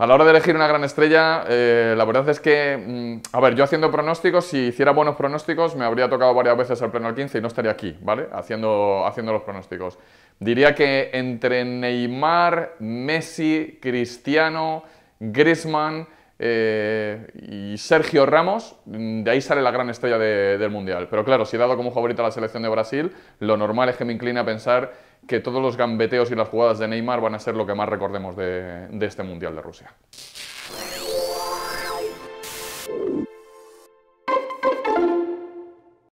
A la hora de elegir una gran estrella, eh, la verdad es que, mm, a ver, yo haciendo pronósticos, si hiciera buenos pronósticos, me habría tocado varias veces el pleno al 15 y no estaría aquí, ¿vale? Haciendo, haciendo los pronósticos. Diría que entre Neymar, Messi, Cristiano, Griezmann eh, y Sergio Ramos, mm, de ahí sale la gran estrella del Mundial. Pero claro, si he dado como favorita a la selección de Brasil, lo normal es que me incline a pensar que todos los gambeteos y las jugadas de Neymar van a ser lo que más recordemos de, este Mundial de Rusia.